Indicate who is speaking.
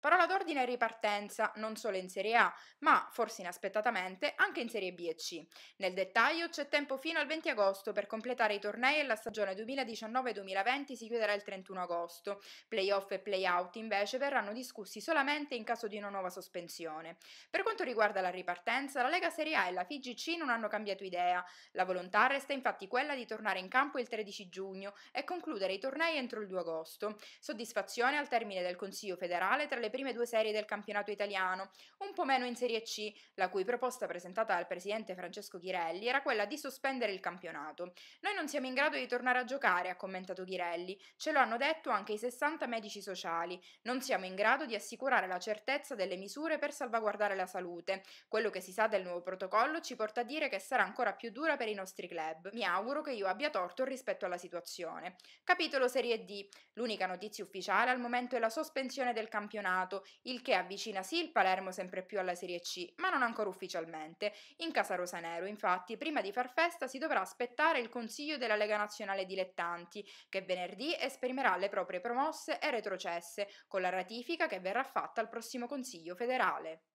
Speaker 1: Parola d'ordine ripartenza, non solo in Serie A, ma, forse inaspettatamente, anche in Serie B e C. Nel dettaglio c'è tempo fino al 20 agosto per completare i tornei e la stagione 2019-2020 si chiuderà il 31 agosto. Playoff e playout invece verranno discussi solamente in caso di una nuova sospensione. Per quanto riguarda la ripartenza, la Lega Serie A e la FIGC non hanno cambiato idea. La volontà resta infatti quella di tornare in campo il 13 giugno e concludere i tornei entro il 2 agosto. Soddisfazione al termine del Consiglio federale tra le le prime due serie del campionato italiano, un po' meno in Serie C, la cui proposta presentata dal presidente Francesco Ghirelli era quella di sospendere il campionato. Noi non siamo in grado di tornare a giocare, ha commentato Ghirelli, ce lo hanno detto anche i 60 medici sociali, non siamo in grado di assicurare la certezza delle misure per salvaguardare la salute. Quello che si sa del nuovo protocollo ci porta a dire che sarà ancora più dura per i nostri club. Mi auguro che io abbia torto rispetto alla situazione. Capitolo Serie D. L'unica notizia ufficiale al momento è la sospensione del campionato campionato, il che avvicina sì il Palermo sempre più alla Serie C, ma non ancora ufficialmente. In casa rosanero, infatti, prima di far festa si dovrà aspettare il consiglio della Lega Nazionale Dilettanti, che venerdì esprimerà le proprie promosse e retrocesse, con la ratifica che verrà fatta al prossimo Consiglio federale.